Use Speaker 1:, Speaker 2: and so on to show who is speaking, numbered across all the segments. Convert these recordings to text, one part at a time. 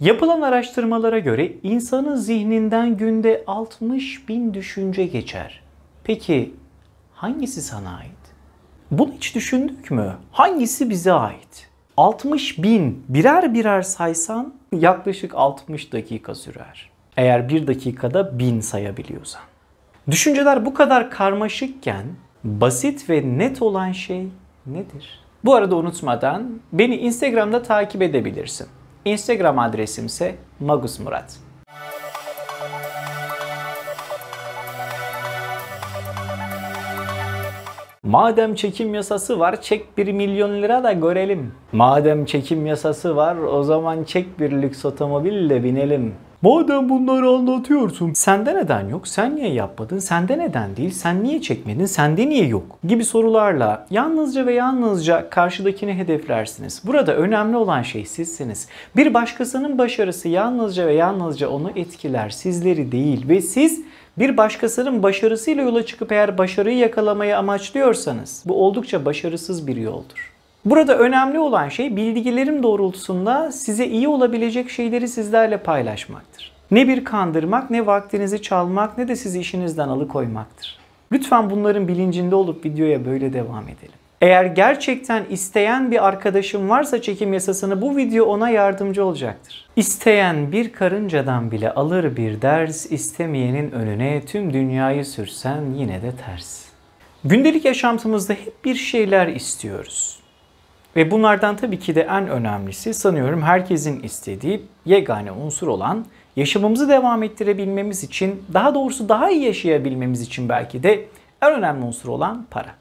Speaker 1: Yapılan araştırmalara göre insanın zihninden günde 60 bin düşünce geçer. Peki hangisi sana ait? Bunu hiç düşündük mü? Hangisi bize ait? 60 bin birer birer saysan yaklaşık 60 dakika sürer. Eğer bir dakikada bin sayabiliyorsan. Düşünceler bu kadar karmaşıkken basit ve net olan şey nedir? Bu arada unutmadan beni Instagram'da takip edebilirsin. Instagram adresim ise magusmurat. Madem çekim yasası var çek 1 milyon lira da görelim. Madem çekim yasası var o zaman çek bir lüks otomobille binelim. Madem bunları anlatıyorsun. Sende neden yok? Sen niye yapmadın? Sende neden değil? Sen niye çekmedin? Sende niye yok? Gibi sorularla yalnızca ve yalnızca karşıdakini hedeflersiniz. Burada önemli olan şey sizsiniz. Bir başkasının başarısı yalnızca ve yalnızca onu etkiler. Sizleri değil ve siz bir başkasının başarısıyla yola çıkıp eğer başarıyı yakalamayı amaçlıyorsanız bu oldukça başarısız bir yoldur. Burada önemli olan şey bilgilerim doğrultusunda size iyi olabilecek şeyleri sizlerle paylaşmaktır. Ne bir kandırmak, ne vaktinizi çalmak, ne de sizi işinizden alıkoymaktır. Lütfen bunların bilincinde olup videoya böyle devam edelim. Eğer gerçekten isteyen bir arkadaşım varsa çekim yasasını bu video ona yardımcı olacaktır. İsteyen bir karıncadan bile alır bir ders, istemeyenin önüne tüm dünyayı sürsen yine de ters. Gündelik yaşantımızda hep bir şeyler istiyoruz. Ve bunlardan tabii ki de en önemlisi sanıyorum herkesin istediği yegane unsur olan yaşamımızı devam ettirebilmemiz için, daha doğrusu daha iyi yaşayabilmemiz için belki de en önemli unsur olan para.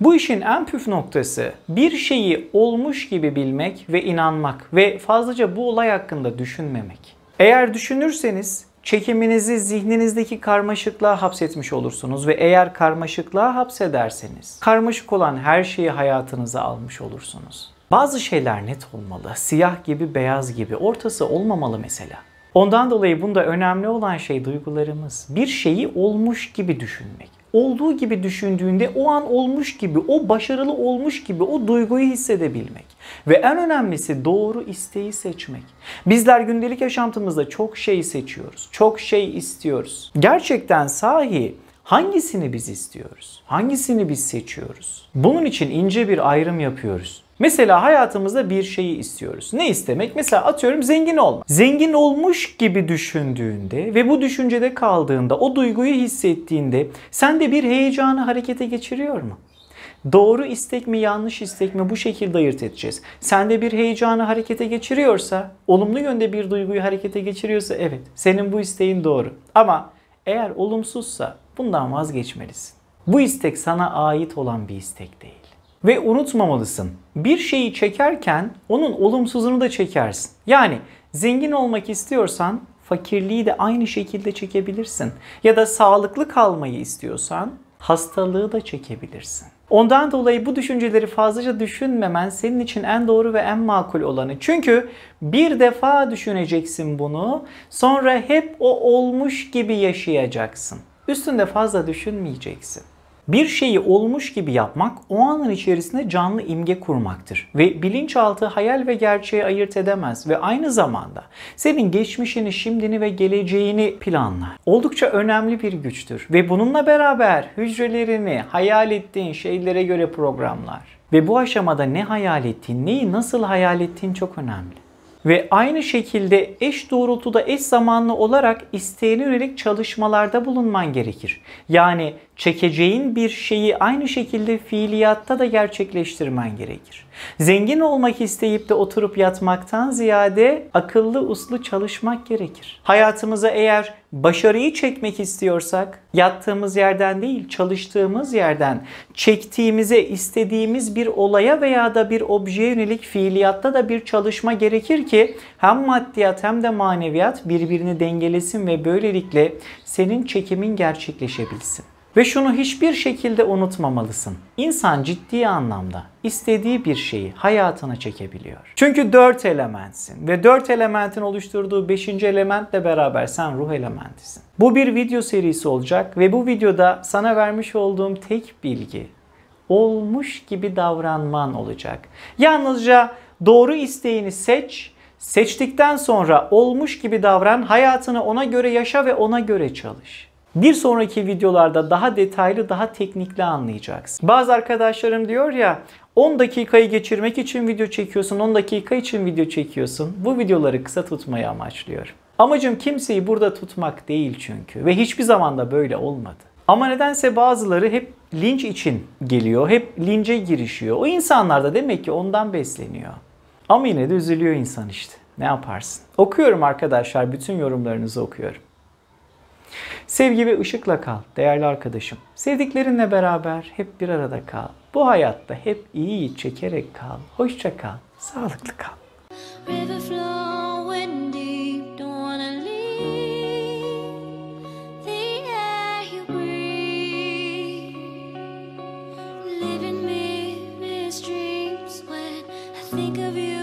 Speaker 1: Bu işin en püf noktası bir şeyi olmuş gibi bilmek ve inanmak ve fazlaca bu olay hakkında düşünmemek. Eğer düşünürseniz çekiminizi zihninizdeki karmaşıklığa hapsetmiş olursunuz ve eğer karmaşıklığa hapsederseniz karmaşık olan her şeyi hayatınıza almış olursunuz. Bazı şeyler net olmalı. Siyah gibi, beyaz gibi. Ortası olmamalı mesela. Ondan dolayı bunda önemli olan şey duygularımız. Bir şeyi olmuş gibi düşünmek olduğu gibi düşündüğünde o an olmuş gibi, o başarılı olmuş gibi o duyguyu hissedebilmek. Ve en önemlisi doğru isteği seçmek. Bizler gündelik yaşantımızda çok şey seçiyoruz, çok şey istiyoruz. Gerçekten sahi Hangisini biz istiyoruz? Hangisini biz seçiyoruz? Bunun için ince bir ayrım yapıyoruz. Mesela hayatımızda bir şeyi istiyoruz. Ne istemek? Mesela atıyorum zengin olma. Zengin olmuş gibi düşündüğünde ve bu düşüncede kaldığında, o duyguyu hissettiğinde sen de bir heyecanı harekete geçiriyor mu? Doğru istek mi yanlış istek mi bu şekilde ayırt edeceğiz. Sende bir heyecanı harekete geçiriyorsa, olumlu yönde bir duyguyu harekete geçiriyorsa evet senin bu isteğin doğru. Ama eğer olumsuzsa Bundan vazgeçmelisin. Bu istek sana ait olan bir istek değil. Ve unutmamalısın. Bir şeyi çekerken onun olumsuzunu da çekersin. Yani zengin olmak istiyorsan fakirliği de aynı şekilde çekebilirsin. Ya da sağlıklı kalmayı istiyorsan hastalığı da çekebilirsin. Ondan dolayı bu düşünceleri fazlaca düşünmemen senin için en doğru ve en makul olanı. Çünkü bir defa düşüneceksin bunu, sonra hep o olmuş gibi yaşayacaksın. Üstünde fazla düşünmeyeceksin. Bir şeyi olmuş gibi yapmak o anın içerisinde canlı imge kurmaktır ve bilinçaltı hayal ve gerçeği ayırt edemez ve aynı zamanda senin geçmişini, şimdini ve geleceğini planlar. Oldukça önemli bir güçtür ve bununla beraber hücrelerini hayal ettiğin şeylere göre programlar. Ve bu aşamada ne hayal ettiğin, neyi nasıl hayal ettiğin çok önemli ve aynı şekilde eş doğrultuda eş zamanlı olarak isteğine yönelik çalışmalarda bulunman gerekir. Yani çekeceğin bir şeyi aynı şekilde fiiliyatta da gerçekleştirmen gerekir. Zengin olmak isteyip de oturup yatmaktan ziyade akıllı uslu çalışmak gerekir. Hayatımıza eğer başarıyı çekmek istiyorsak yattığımız yerden değil çalıştığımız yerden çektiğimize istediğimiz bir olaya veya da bir objeye yönelik fiiliyatta da bir çalışma gerekir ki hem maddiyat hem de maneviyat birbirini dengelesin ve böylelikle senin çekimin gerçekleşebilsin. Ve şunu hiçbir şekilde unutmamalısın. İnsan ciddi anlamda istediği bir şeyi hayatına çekebiliyor. Çünkü dört elementsin ve dört elementin oluşturduğu beşinci elementle beraber sen ruh elementisin. Bu bir video serisi olacak ve bu videoda sana vermiş olduğum tek bilgi olmuş gibi davranman olacak. Yalnızca doğru isteğini seç Seçtikten sonra olmuş gibi davran, hayatını ona göre yaşa ve ona göre çalış. Bir sonraki videolarda daha detaylı, daha teknikli anlayacaksın. Bazı arkadaşlarım diyor ya 10 dakikayı geçirmek için video çekiyorsun, 10 dakika için video çekiyorsun. Bu videoları kısa tutmayı amaçlıyorum. Amacım kimseyi burada tutmak değil çünkü ve hiçbir zaman da böyle olmadı. Ama nedense bazıları hep linç için geliyor, hep lince girişiyor. O insanlar da demek ki ondan besleniyor. Ama yine de üzülüyor insan işte. Ne yaparsın? Okuyorum arkadaşlar, bütün yorumlarınızı okuyorum. Sevgi ve ışıkla kal değerli arkadaşım. Sevdiklerinle beraber hep bir arada kal. Bu hayatta hep iyi çekerek kal. Hoşça kal. Sağlıklı kal. think of you.